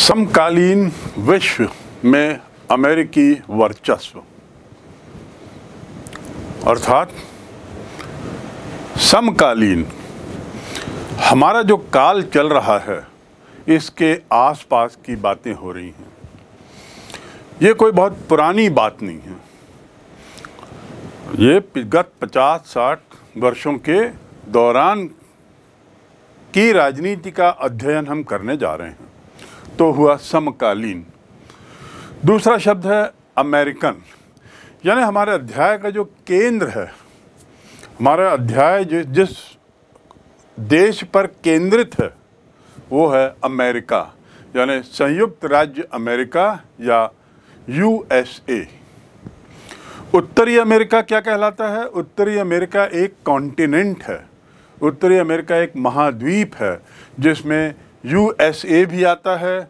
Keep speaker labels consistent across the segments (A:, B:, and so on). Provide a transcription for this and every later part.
A: समकालीन विश्व में अमेरिकी वर्चस्व अर्थात समकालीन हमारा जो काल चल रहा है इसके आसपास की बातें हो रही हैं ये कोई बहुत पुरानी बात नहीं है ये गत पचास साठ वर्षों के दौरान की राजनीति का अध्ययन हम करने जा रहे हैं तो हुआ समकालीन दूसरा शब्द है अमेरिकन यानी हमारे अध्याय का जो केंद्र है हमारा अध्याय जिस जिस देश पर केंद्रित है वो है अमेरिका यानी संयुक्त राज्य अमेरिका या यूएसए उत्तरी अमेरिका क्या कहलाता है उत्तरी अमेरिका एक कॉन्टिनेंट है उत्तरी अमेरिका एक महाद्वीप है जिसमें यूएसए भी आता है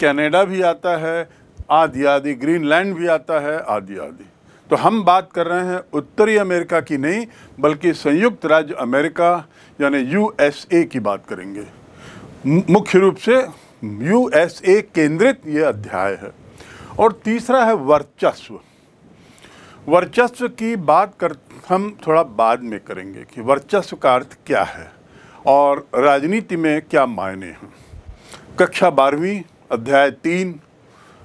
A: कनाडा भी आता है आदि आदि ग्रीनलैंड भी आता है आदि आदि तो हम बात कर रहे हैं उत्तरी अमेरिका की नहीं बल्कि संयुक्त राज्य अमेरिका यानी यूएसए की बात करेंगे मुख्य रूप से यूएसए केंद्रित ये अध्याय है और तीसरा है वर्चस्व वर्चस्व की बात कर हम थोड़ा बाद में करेंगे कि वर्चस्व का अर्थ क्या है और राजनीति में क्या मायने हैं कक्षा बारहवीं अध्याय तीन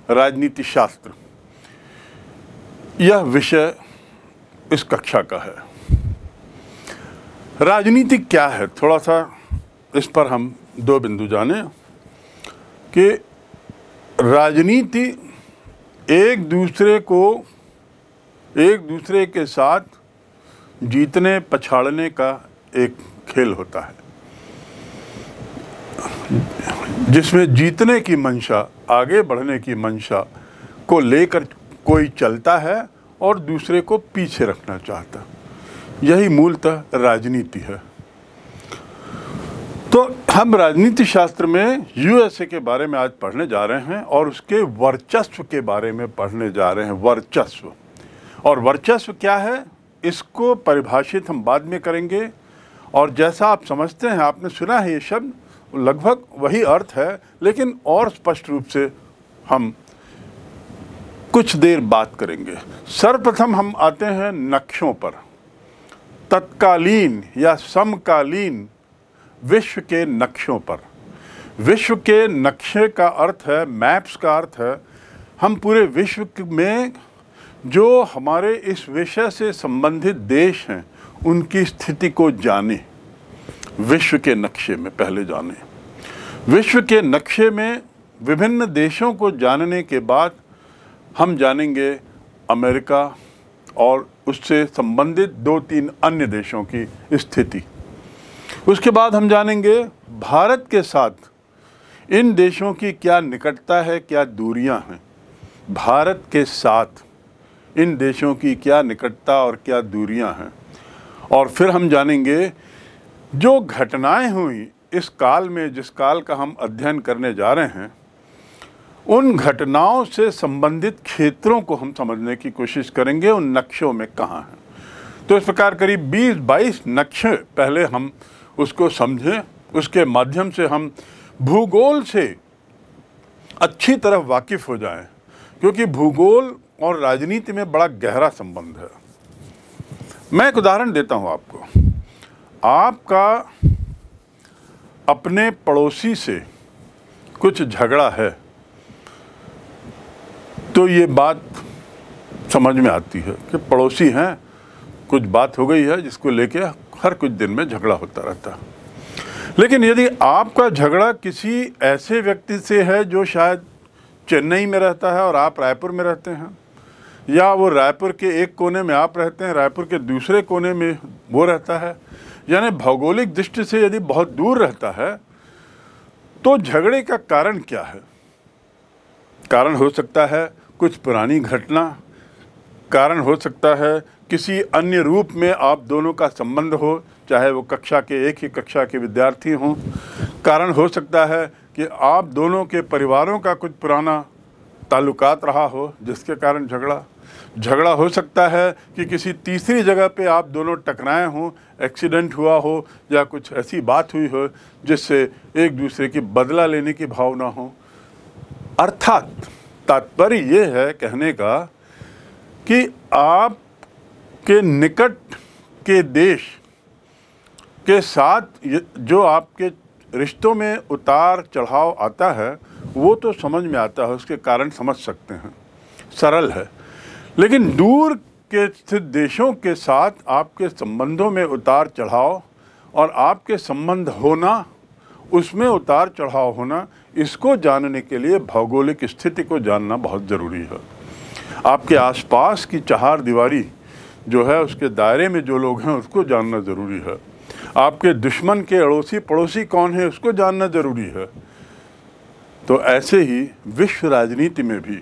A: राजनीति शास्त्र यह विषय इस कक्षा का है राजनीति क्या है थोड़ा सा इस पर हम दो बिंदु जाने कि राजनीति एक दूसरे को एक दूसरे के साथ जीतने पछाड़ने का एक खेल होता है जिसमें जीतने की मंशा आगे बढ़ने की मंशा को लेकर कोई चलता है और दूसरे को पीछे रखना चाहता यही मूलतः राजनीति है तो हम राजनीति शास्त्र में यूएसए के बारे में आज पढ़ने जा रहे हैं और उसके वर्चस्व के बारे में पढ़ने जा रहे हैं वर्चस्व और वर्चस्व क्या है इसको परिभाषित हम बाद में करेंगे और जैसा आप समझते हैं आपने सुना है ये शब्द लगभग वही अर्थ है लेकिन और स्पष्ट रूप से हम कुछ देर बात करेंगे सर्वप्रथम हम आते हैं नक्शों पर तत्कालीन या समकालीन विश्व के नक्शों पर विश्व के नक्शे का अर्थ है मैप्स का अर्थ है हम पूरे विश्व में जो हमारे इस विषय से संबंधित देश हैं उनकी स्थिति को जाने विश्व के नक्शे में पहले जाने विश्व के नक्शे में विभिन्न देशों को जानने के बाद हम जानेंगे अमेरिका और उससे संबंधित दो तीन अन्य देशों की स्थिति उसके बाद हम जानेंगे भारत के साथ इन देशों की क्या निकटता है क्या दूरियां हैं भारत के साथ इन देशों की क्या निकटता और क्या दूरियां हैं और फिर हम जानेंगे जो घटनाएं हुई इस काल में जिस काल का हम अध्ययन करने जा रहे हैं उन घटनाओं से संबंधित क्षेत्रों को हम समझने की कोशिश करेंगे उन नक्शों में कहाँ हैं तो इस प्रकार करीब बीस बाईस नक्शे पहले हम उसको समझें उसके माध्यम से हम भूगोल से अच्छी तरह वाकिफ़ हो जाएं क्योंकि भूगोल और राजनीति में बड़ा गहरा संबंध है मैं एक उदाहरण देता हूं आपको आपका अपने पड़ोसी से कुछ झगड़ा है तो ये बात समझ में आती है कि पड़ोसी हैं कुछ बात हो गई है जिसको लेके हर कुछ दिन में झगड़ा होता रहता है लेकिन यदि आपका झगड़ा किसी ऐसे व्यक्ति से है जो शायद चेन्नई में रहता है और आप रायपुर में रहते हैं या वो रायपुर के एक कोने में आप रहते हैं रायपुर के दूसरे कोने में वो रहता है यानी भौगोलिक दृष्टि से यदि बहुत दूर रहता है तो झगड़े का कारण क्या है कारण हो सकता है कुछ पुरानी घटना कारण हो सकता है किसी अन्य रूप में आप दोनों का संबंध हो चाहे वो कक्षा के एक ही कक्षा के विद्यार्थी हों कारण हो सकता है कि आप दोनों के परिवारों का कुछ पुराना ताल्लुकात रहा हो जिसके कारण झगड़ा झगड़ा हो सकता है कि किसी तीसरी जगह पे आप दोनों टकराए हों एक्सीडेंट हुआ हो या कुछ ऐसी बात हुई हो जिससे एक दूसरे की बदला लेने की भावना हो अर्थात तात्पर्य ये है कहने का कि आप के निकट के देश के साथ जो आपके रिश्तों में उतार चढ़ाव आता है वो तो समझ में आता है उसके कारण समझ सकते हैं सरल है लेकिन दूर के स्थित देशों के साथ आपके संबंधों में उतार चढ़ाव और आपके संबंध होना उसमें उतार चढ़ाव होना इसको जानने के लिए भौगोलिक स्थिति को जानना बहुत ज़रूरी है आपके आसपास की चार दीवारी जो है उसके दायरे में जो लोग हैं उसको जानना ज़रूरी है आपके दुश्मन के अड़ोसी पड़ोसी कौन है उसको जानना ज़रूरी है तो ऐसे ही विश्व राजनीति में भी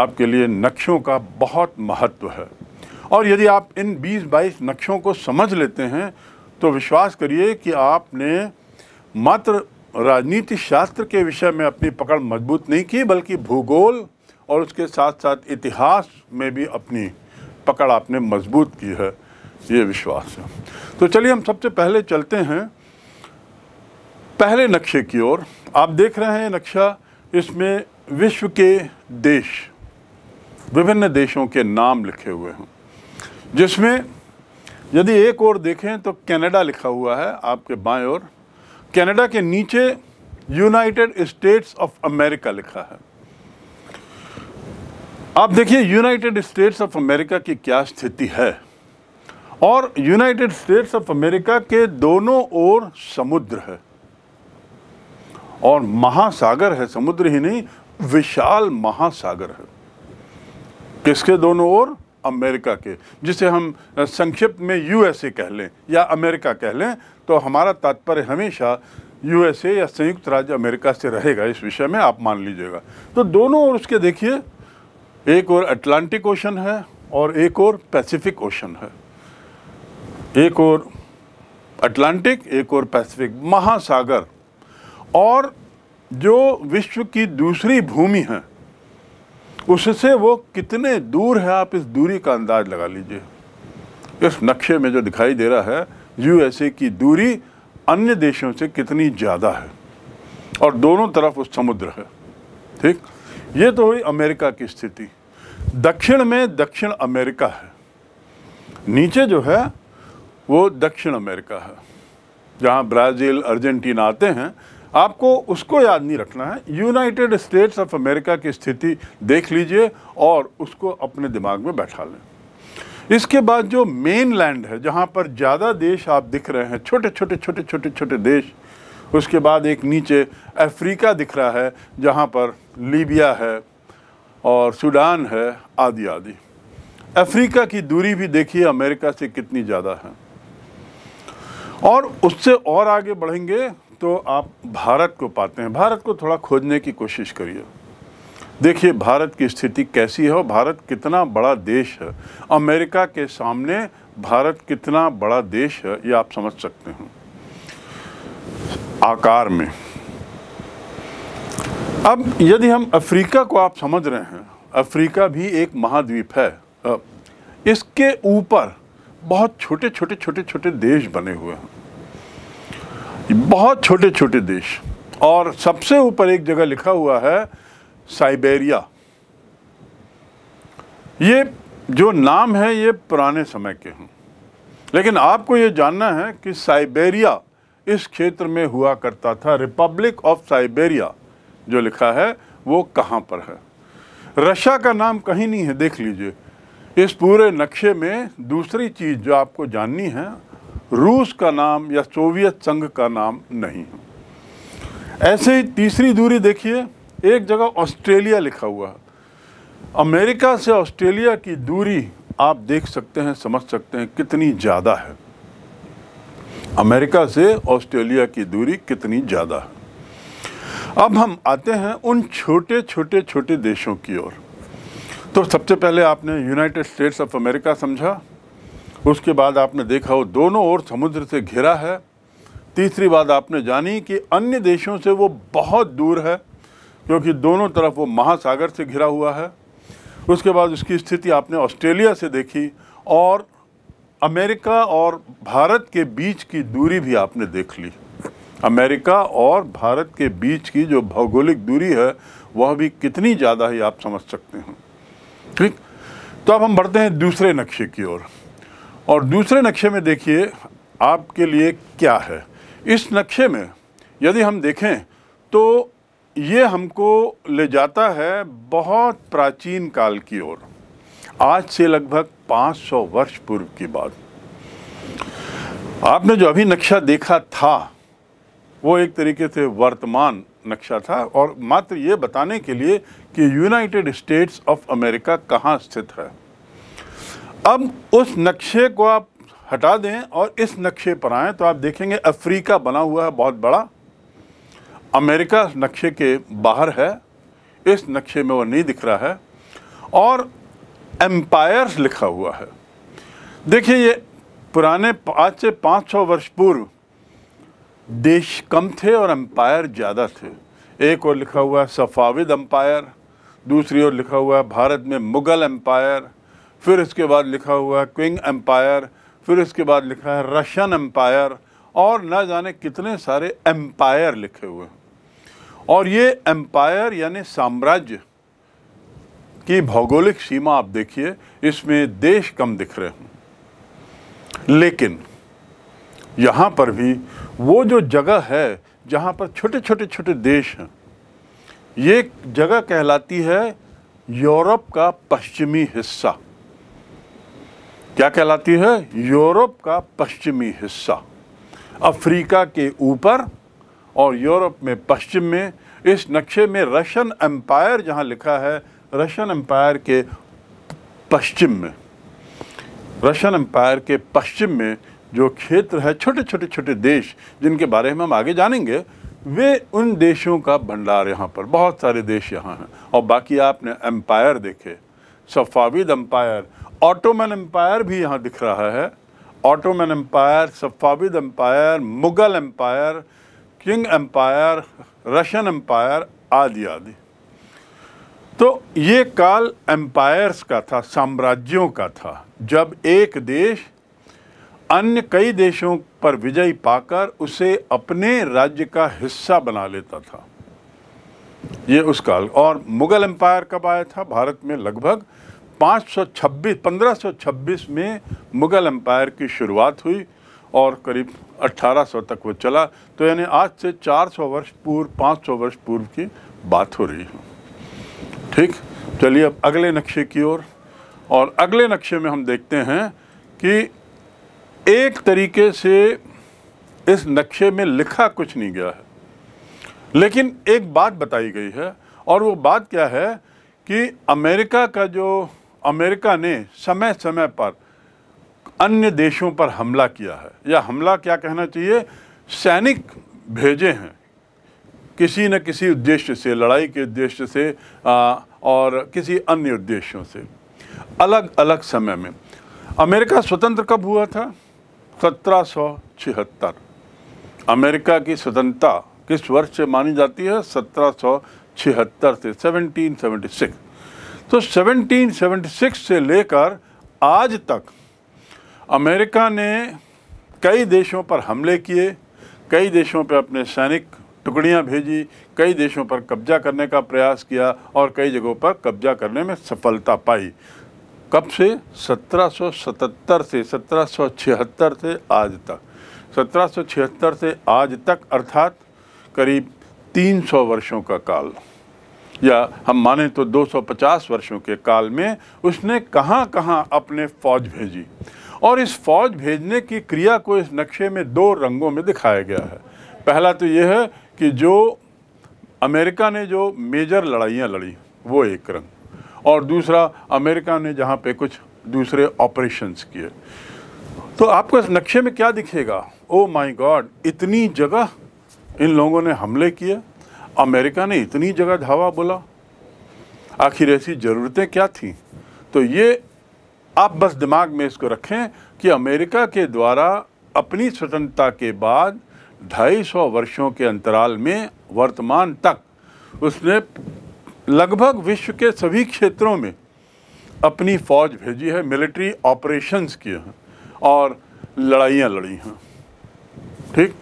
A: आपके लिए नक्शों का बहुत महत्व है और यदि आप इन 20-22 नक्शों को समझ लेते हैं तो विश्वास करिए कि आपने मात्र राजनीति शास्त्र के विषय में अपनी पकड़ मजबूत नहीं की बल्कि भूगोल और उसके साथ साथ इतिहास में भी अपनी पकड़ आपने मजबूत की है ये विश्वास है तो चलिए हम सबसे पहले चलते हैं पहले नक्शे की ओर आप देख रहे हैं नक्शा इसमें विश्व के देश विभिन्न देशों के नाम लिखे हुए हैं जिसमें यदि एक ओर देखें तो कनाडा लिखा हुआ है आपके बाएं ओर कनाडा के नीचे यूनाइटेड स्टेट्स ऑफ अमेरिका लिखा है आप देखिए यूनाइटेड स्टेट्स ऑफ अमेरिका की क्या स्थिति है और यूनाइटेड स्टेट्स ऑफ अमेरिका के दोनों ओर समुद्र है और महासागर है समुद्र ही नहीं विशाल महासागर है किसके दोनों ओर अमेरिका के जिसे हम संक्षिप्त में यूएसए कह लें या अमेरिका कह लें तो हमारा तात्पर्य हमेशा यूएसए या संयुक्त राज्य अमेरिका से रहेगा इस विषय में आप मान लीजिएगा तो दोनों ओर उसके देखिए एक और अटलांटिक ओशन है और एक और पैसिफिक ओशन है एक और अटलांटिक एक और पैसिफिक महासागर और जो विश्व की दूसरी भूमि है उससे वो कितने दूर है आप इस दूरी का अंदाज लगा लीजिए इस नक्शे में जो दिखाई दे रहा है यूएसए की दूरी अन्य देशों से कितनी ज़्यादा है और दोनों तरफ उस समुद्र है ठीक ये तो हुई अमेरिका की स्थिति दक्षिण में दक्षिण अमेरिका है नीचे जो है वो दक्षिण अमेरिका है जहाँ ब्राज़ील अर्जेंटीना आते हैं आपको उसको याद नहीं रखना है यूनाइटेड स्टेट्स ऑफ अमेरिका की स्थिति देख लीजिए और उसको अपने दिमाग में बैठा लें इसके बाद जो मेन लैंड है जहाँ पर ज़्यादा देश आप दिख रहे हैं छोटे छोटे छोटे छोटे छोटे देश उसके बाद एक नीचे अफ्रीका दिख रहा है जहाँ पर लीबिया है और सूडान है आदि आदि अफ्रीका की दूरी भी देखिए अमेरिका से कितनी ज़्यादा है और उससे और आगे बढ़ेंगे तो आप भारत को पाते हैं भारत को थोड़ा खोजने की कोशिश करिए देखिए भारत की स्थिति कैसी है और भारत कितना बड़ा देश है अमेरिका के सामने भारत कितना बड़ा देश है ये आप समझ सकते हैं आकार में अब यदि हम अफ्रीका को आप समझ रहे हैं अफ्रीका भी एक महाद्वीप है इसके ऊपर बहुत छोटे छोटे छोटे छोटे देश बने हुए हैं बहुत छोटे छोटे देश और सबसे ऊपर एक जगह लिखा हुआ है साइबेरिया ये जो नाम है ये पुराने समय के हैं लेकिन आपको ये जानना है कि साइबेरिया इस क्षेत्र में हुआ करता था रिपब्लिक ऑफ साइबेरिया जो लिखा है वो कहाँ पर है रशिया का नाम कहीं नहीं है देख लीजिए इस पूरे नक्शे में दूसरी चीज़ जो आपको जाननी है रूस का नाम या सोवियत संघ का नाम नहीं ऐसे ही तीसरी दूरी देखिए एक जगह ऑस्ट्रेलिया लिखा हुआ है अमेरिका से ऑस्ट्रेलिया की दूरी आप देख सकते हैं समझ सकते हैं कितनी ज़्यादा है अमेरिका से ऑस्ट्रेलिया की दूरी कितनी ज़्यादा है अब हम आते हैं उन छोटे छोटे छोटे देशों की ओर तो सबसे पहले आपने यूनाइटेड स्टेट्स ऑफ अमेरिका समझा उसके बाद आपने देखा वो दोनों ओर समुद्र से घिरा है तीसरी बात आपने जानी कि अन्य देशों से वो बहुत दूर है क्योंकि दोनों तरफ वो महासागर से घिरा हुआ है उसके बाद उसकी स्थिति आपने ऑस्ट्रेलिया से देखी और अमेरिका और भारत के बीच की दूरी भी आपने देख ली अमेरिका और भारत के बीच की जो भौगोलिक दूरी है वह भी कितनी ज़्यादा है आप समझ सकते हैं ठीक तो अब हम बढ़ते हैं दूसरे नक्शे की ओर और दूसरे नक्शे में देखिए आपके लिए क्या है इस नक्शे में यदि हम देखें तो ये हमको ले जाता है बहुत प्राचीन काल की ओर आज से लगभग 500 वर्ष पूर्व की बात आपने जो अभी नक्शा देखा था वो एक तरीके से वर्तमान नक्शा था और मात्र ये बताने के लिए कि यूनाइटेड स्टेट्स ऑफ अमेरिका कहाँ स्थित है अब उस नक्शे को आप हटा दें और इस नक्शे पर आएँ तो आप देखेंगे अफ्रीका बना हुआ है बहुत बड़ा अमेरिका नक्शे के बाहर है इस नक्शे में वो नहीं दिख रहा है और एम्पायर्स लिखा हुआ है देखिए ये पुराने आज से पाँच सौ वर्ष पूर्व देश कम थे और एम्पायर ज़्यादा थे एक और लिखा हुआ है सफ़ाविद एम्पायर दूसरी ओर लिखा हुआ है भारत में मुग़ल एम्पायर फिर इसके बाद लिखा हुआ है क्विंग एम्पायर फिर इसके बाद लिखा है रशियन एम्पायर और ना जाने कितने सारे एम्पायर लिखे हुए और ये एम्पायर यानी साम्राज्य की भौगोलिक सीमा आप देखिए इसमें देश कम दिख रहे हैं लेकिन यहाँ पर भी वो जो जगह है जहाँ पर छोटे छोटे छोटे देश हैं ये जगह कहलाती है यूरोप का पश्चिमी हिस्सा क्या कहलाती है यूरोप का पश्चिमी हिस्सा अफ्रीका के ऊपर और यूरोप में पश्चिम में इस नक्शे में रशियन एम्पायर जहाँ लिखा है रशियन एम्पायर के पश्चिम में रशियन एम्पायर के पश्चिम में जो क्षेत्र है छोटे छोटे छोटे देश जिनके बारे में हम आगे जानेंगे वे उन देशों का भंडार यहाँ पर बहुत सारे देश यहाँ हैं और बाकी आपने एम्पायर देखे सफ़ाविद एम्पायर ऑटोमन एम्पायर भी यहाँ दिख रहा है Ottoman Empire Safavid Empire Mughal Empire Qing Empire Russian Empire आदि आदि तो ये काल एम्पायर्स का था साम्राज्यों का था जब एक देश अन्य कई देशों पर विजय पाकर उसे अपने राज्य का हिस्सा बना लेता था ये उस काल और मुग़ल एम्पायर कब आया था भारत में लगभग सौ 1526 में मुग़ल एम्पायर की शुरुआत हुई और करीब 1800 तक वो चला तो यानी आज से 400 वर्ष पूर्व 500 वर्ष पूर्व की बात हो रही है ठीक चलिए अब अगले नक्शे की ओर और, और अगले नक्शे में हम देखते हैं कि एक तरीके से इस नक्शे में लिखा कुछ नहीं गया है लेकिन एक बात बताई गई है और वो बात क्या है कि अमेरिका का जो अमेरिका ने समय समय पर अन्य देशों पर हमला किया है या हमला क्या कहना चाहिए सैनिक भेजे हैं किसी न किसी उद्देश्य से लड़ाई के उद्देश्य से आ, और किसी अन्य उद्देश्यों से अलग अलग समय में अमेरिका स्वतंत्र कब हुआ था सत्रह अमेरिका की स्वतंत्रता किस वर्ष से मानी जाती है सत्रह से 1776 तो 1776 से लेकर आज तक अमेरिका ने कई देशों पर हमले किए कई देशों पर अपने सैनिक टुकड़ियां भेजी कई देशों पर कब्जा करने का प्रयास किया और कई जगहों पर कब्जा करने में सफलता पाई कब से 1777 से 1776 से आज तक 1776 से आज तक अर्थात करीब 300 वर्षों का काल या हम माने तो 250 वर्षों के काल में उसने कहाँ कहाँ अपने फौज भेजी और इस फौज भेजने की क्रिया को इस नक्शे में दो रंगों में दिखाया गया है पहला तो यह है कि जो अमेरिका ने जो मेजर लड़ाइयाँ लड़ी वो एक रंग और दूसरा अमेरिका ने जहाँ पे कुछ दूसरे ऑपरेशंस किए तो आपको इस नक्शे में क्या दिखेगा ओ माई गॉड इतनी जगह इन लोगों ने हमले किए अमेरिका ने इतनी जगह धावा बोला आखिर ऐसी ज़रूरतें क्या थी तो ये आप बस दिमाग में इसको रखें कि अमेरिका के द्वारा अपनी स्वतंत्रता के बाद ढाई सौ वर्षों के अंतराल में वर्तमान तक उसने लगभग विश्व के सभी क्षेत्रों में अपनी फ़ौज भेजी है मिलिट्री ऑपरेशंस किए हैं और लड़ाइयाँ लड़ी हैं ठीक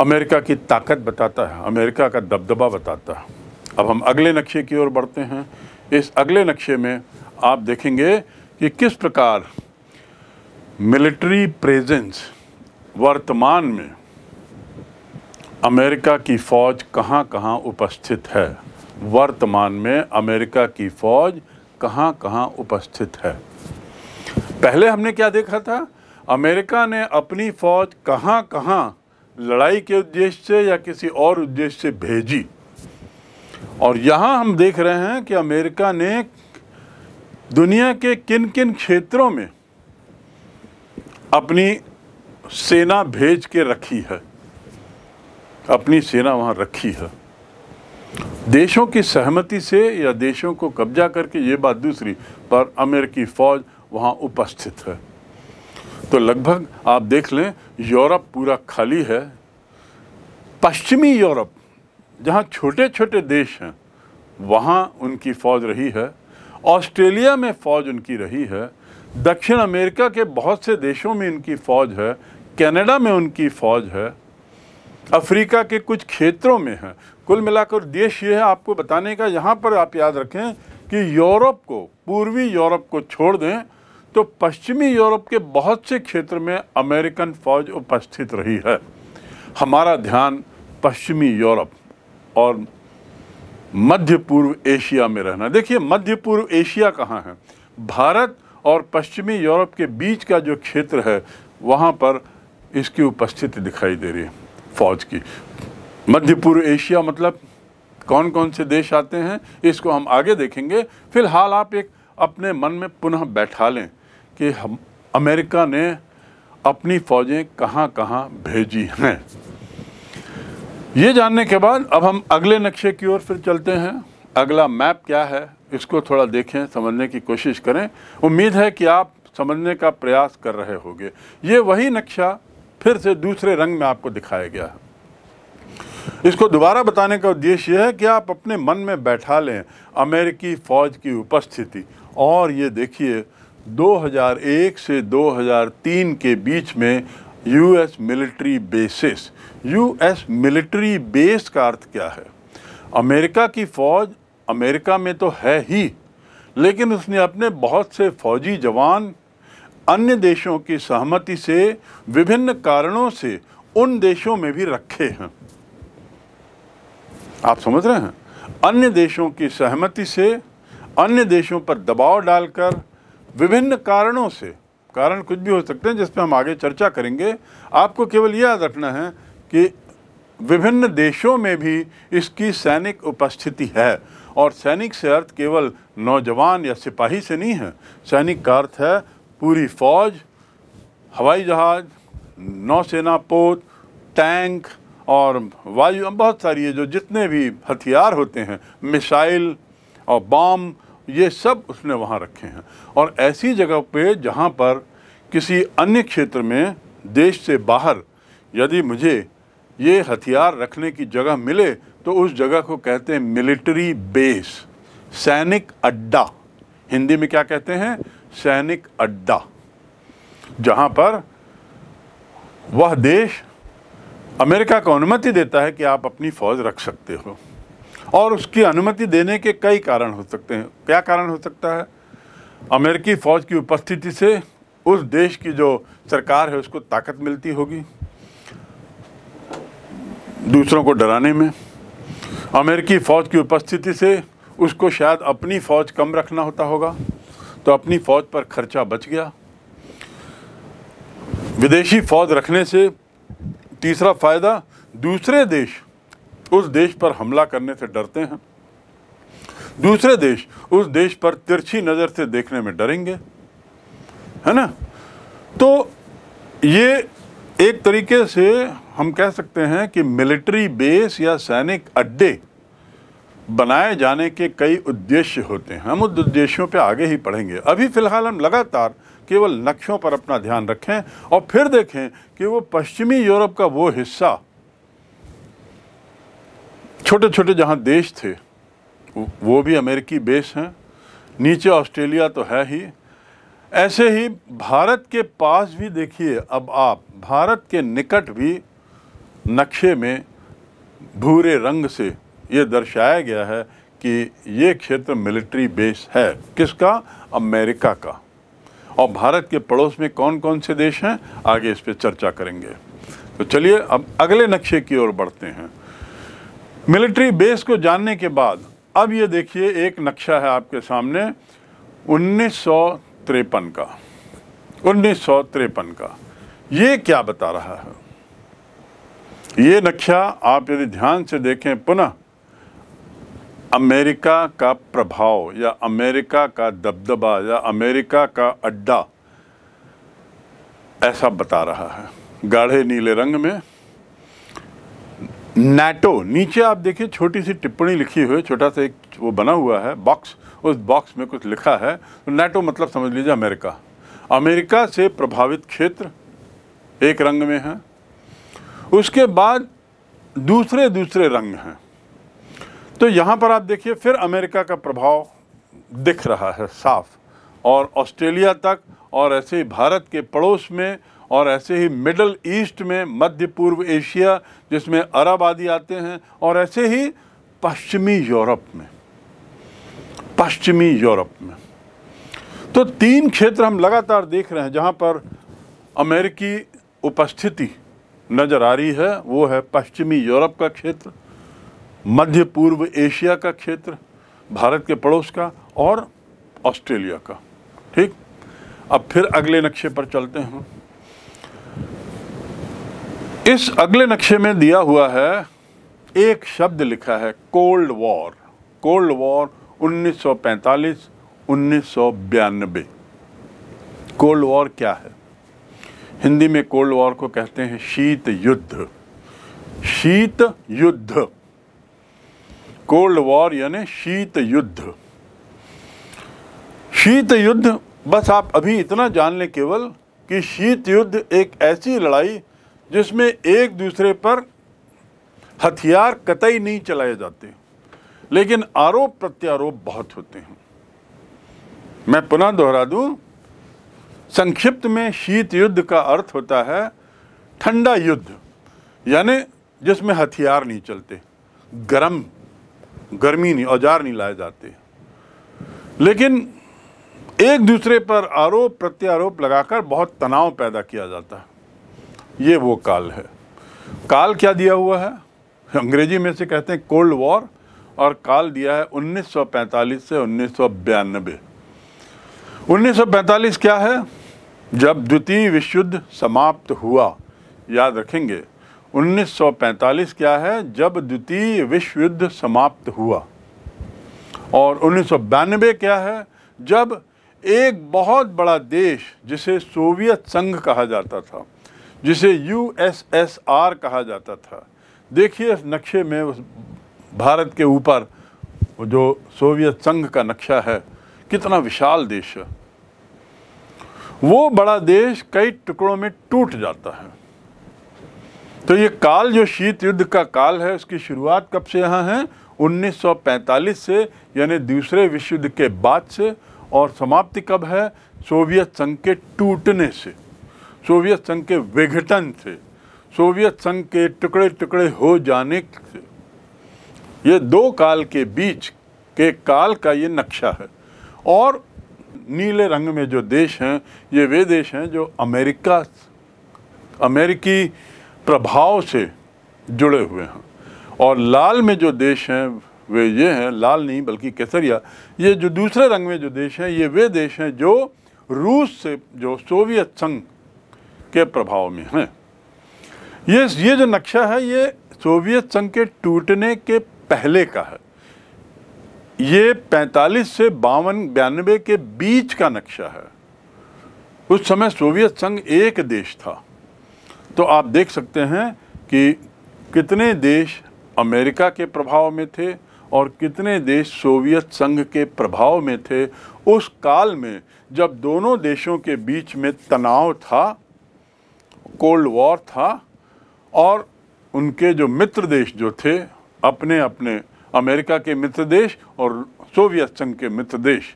A: अमेरिका की ताकत बताता है अमेरिका का दबदबा बताता है अब हम अगले नक्शे की ओर बढ़ते हैं इस अगले नक्शे में आप देखेंगे कि किस प्रकार मिलिट्री प्रेजेंस वर्तमान में अमेरिका की फ़ौज कहाँ कहाँ उपस्थित है वर्तमान में अमेरिका की फ़ौज कहाँ कहाँ उपस्थित है पहले हमने क्या देखा था अमेरिका ने अपनी फ़ौज कहाँ कहाँ लड़ाई के उद्देश्य से या किसी और उद्देश्य से भेजी और यहाँ हम देख रहे हैं कि अमेरिका ने दुनिया के किन किन क्षेत्रों में अपनी सेना भेज के रखी है अपनी सेना वहाँ रखी है देशों की सहमति से या देशों को कब्जा करके ये बात दूसरी पर अमेरिकी फ़ौज वहाँ उपस्थित है तो लगभग आप देख लें यूरोप पूरा खाली है पश्चिमी यूरोप जहाँ छोटे छोटे देश हैं वहाँ उनकी फ़ौज रही है ऑस्ट्रेलिया में फ़ौज उनकी रही है दक्षिण अमेरिका के बहुत से देशों में उनकी फ़ौज है कनाडा में उनकी फ़ौज है अफ्रीका के कुछ क्षेत्रों में है कुल मिलाकर देश ये है आपको बताने का यहाँ पर आप याद रखें कि यूरोप को पूर्वी यूरोप को छोड़ दें तो पश्चिमी यूरोप के बहुत से क्षेत्र में अमेरिकन फ़ौज उपस्थित रही है हमारा ध्यान पश्चिमी यूरोप और मध्य पूर्व एशिया में रहना देखिए मध्य पूर्व एशिया कहाँ है भारत और पश्चिमी यूरोप के बीच का जो क्षेत्र है वहाँ पर इसकी उपस्थिति दिखाई दे रही है फ़ौज की मध्य पूर्व एशिया मतलब कौन कौन से देश आते हैं इसको हम आगे देखेंगे फिलहाल आप एक अपने मन में पुनः बैठा लें कि हम अमेरिका ने अपनी फ़ौजें कहाँ कहाँ भेजी हैं ये जानने के बाद अब हम अगले नक्शे की ओर फिर चलते हैं अगला मैप क्या है इसको थोड़ा देखें समझने की कोशिश करें उम्मीद है कि आप समझने का प्रयास कर रहे होंगे ये वही नक्शा फिर से दूसरे रंग में आपको दिखाया गया है इसको दोबारा बताने का उद्देश्य यह है कि आप अपने मन में बैठा लें अमेरिकी फ़ौज की उपस्थिति और ये देखिए 2001 से 2003 के बीच में US military basis US military base का अर्थ क्या है अमेरिका की फ़ौज अमेरिका में तो है ही लेकिन उसने अपने बहुत से फौजी जवान अन्य देशों की सहमति से विभिन्न कारणों से उन देशों में भी रखे हैं आप समझ रहे हैं अन्य देशों की सहमति से अन्य देशों पर दबाव डालकर विभिन्न कारणों से कारण कुछ भी हो सकते हैं जिस पर हम आगे चर्चा करेंगे आपको केवल यह याद रखना है कि विभिन्न देशों में भी इसकी सैनिक उपस्थिति है और सैनिक से अर्थ केवल नौजवान या सिपाही से नहीं है सैनिक का अर्थ है पूरी फौज हवाई जहाज़ नौसेना पोत टैंक और वायु बहुत सारी है जो जितने भी हथियार होते हैं मिसाइल और बॉम्ब ये सब उसने वहाँ रखे हैं और ऐसी जगह पे जहाँ पर किसी अन्य क्षेत्र में देश से बाहर यदि मुझे ये हथियार रखने की जगह मिले तो उस जगह को कहते हैं मिलिट्री बेस सैनिक अड्डा हिंदी में क्या कहते हैं सैनिक अड्डा जहाँ पर वह देश अमेरिका को अनुमति देता है कि आप अपनी फ़ौज रख सकते हो और उसकी अनुमति देने के कई कारण हो सकते हैं क्या कारण हो सकता है अमेरिकी फ़ौज की उपस्थिति से उस देश की जो सरकार है उसको ताकत मिलती होगी दूसरों को डराने में अमेरिकी फ़ौज की उपस्थिति से उसको शायद अपनी फ़ौज कम रखना होता होगा तो अपनी फ़ौज पर खर्चा बच गया विदेशी फ़ौज रखने से तीसरा फ़ायदा दूसरे देश उस देश पर हमला करने से डरते हैं दूसरे देश उस देश पर तिरछी नज़र से देखने में डरेंगे है ना तो ये एक तरीके से हम कह सकते हैं कि मिलिट्री बेस या सैनिक अड्डे बनाए जाने के कई उद्देश्य होते हैं हम उन उद्देश्यों पे आगे ही पढ़ेंगे अभी फ़िलहाल हम लगातार केवल नक्शों पर अपना ध्यान रखें और फिर देखें कि वो पश्चिमी यूरोप का वो हिस्सा छोटे छोटे जहाँ देश थे वो भी अमेरिकी बेस हैं नीचे ऑस्ट्रेलिया तो है ही ऐसे ही भारत के पास भी देखिए अब आप भारत के निकट भी नक्शे में भूरे रंग से ये दर्शाया गया है कि ये क्षेत्र मिलिट्री बेस है किसका अमेरिका का और भारत के पड़ोस में कौन कौन से देश हैं आगे इस पर चर्चा करेंगे तो चलिए अब अगले नक्शे की ओर बढ़ते हैं मिलिट्री बेस को जानने के बाद अब ये देखिए एक नक्शा है आपके सामने उन्नीस का उन्नीस का ये क्या बता रहा है ये नक्शा आप यदि ध्यान से देखें पुनः अमेरिका का प्रभाव या अमेरिका का दबदबा या अमेरिका का अड्डा ऐसा बता रहा है गाढ़े नीले रंग में नेटो नीचे आप देखिए छोटी सी टिप्पणी लिखी हुई छोटा सा एक वो बना हुआ है बॉक्स उस बॉक्स में कुछ लिखा है तो नेटो मतलब समझ लीजिए अमेरिका अमेरिका से प्रभावित क्षेत्र एक रंग में है उसके बाद दूसरे दूसरे रंग हैं तो यहाँ पर आप देखिए फिर अमेरिका का प्रभाव दिख रहा है साफ और ऑस्ट्रेलिया तक और ऐसे ही भारत के पड़ोस में और ऐसे ही मिडल ईस्ट में मध्य पूर्व एशिया जिसमें अरब आदि आते हैं और ऐसे ही पश्चिमी यूरोप में पश्चिमी यूरोप में तो तीन क्षेत्र हम लगातार देख रहे हैं जहाँ पर अमेरिकी उपस्थिति नज़र आ रही है वो है पश्चिमी यूरोप का क्षेत्र मध्य पूर्व एशिया का क्षेत्र भारत के पड़ोस का और ऑस्ट्रेलिया का ठीक अब फिर अगले नक्शे पर चलते हैं इस अगले नक्शे में दिया हुआ है एक शब्द लिखा है cold war cold war 1945 1992 cold war क्या है हिंदी में कोल्ड वॉर को कहते हैं शीत युद्ध शीत युद्ध कोल्ड वॉर यानी शीत युद्ध शीत युद्ध बस आप अभी इतना जान लें केवल कि शीत युद्ध एक ऐसी लड़ाई जिसमें एक दूसरे पर हथियार कतई नहीं चलाए जाते लेकिन आरोप प्रत्यारोप बहुत होते हैं मैं पुनः दोहरा दूं संक्षिप्त में शीत युद्ध का अर्थ होता है ठंडा युद्ध यानी जिसमें हथियार नहीं चलते गर्म गर्मी नहीं औजार नहीं लाए जाते लेकिन एक दूसरे पर आरोप प्रत्यारोप लगाकर बहुत तनाव पैदा किया जाता है ये वो काल है काल क्या दिया हुआ है अंग्रेजी में से कहते हैं कोल्ड वॉर और काल दिया है 1945 से उन्नीस सौ क्या है जब द्वितीय विश्व युद्ध समाप्त हुआ याद रखेंगे 1945 क्या है जब द्वितीय विश्व युद्ध समाप्त हुआ और उन्नीस क्या है जब एक बहुत बड़ा देश जिसे सोवियत संघ कहा जाता था जिसे यूएसएसआर कहा जाता था देखिए इस नक्शे में उस भारत के ऊपर जो सोवियत संघ का नक्शा है कितना विशाल देश है वो बड़ा देश कई टुकड़ों में टूट जाता है तो ये काल जो शीत युद्ध का काल है उसकी शुरुआत कब से यहाँ है 1945 से यानी दूसरे विश्व युद्ध के बाद से और समाप्ति कब है सोवियत संघ के टूटने से सोवियत संघ के विघटन से सोवियत संघ के टुकड़े टुकड़े हो जाने से ये दो काल के बीच के काल का ये नक्शा है और नीले रंग में जो देश हैं ये वे देश हैं जो अमेरिका अमेरिकी प्रभाव से जुड़े हुए हैं और लाल में जो देश हैं वे ये हैं लाल नहीं बल्कि केसरिया ये जो दूसरे रंग में जो देश हैं ये वे देश हैं जो रूस से जो सोवियत संघ के प्रभाव में है ये ये जो नक्शा है ये सोवियत संघ के टूटने के पहले का है ये 45 से बावन बयानबे के बीच का नक्शा है उस समय सोवियत संघ एक देश था तो आप देख सकते हैं कि कितने देश अमेरिका के प्रभाव में थे और कितने देश सोवियत संघ के प्रभाव में थे उस काल में जब दोनों देशों के बीच में तनाव था कोल्ड वॉर था और उनके जो मित्र देश जो थे अपने अपने अमेरिका के मित्र देश और सोवियत संघ के मित्र देश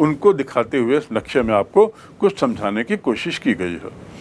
A: उनको दिखाते हुए इस नक्शे में आपको कुछ समझाने की कोशिश की गई है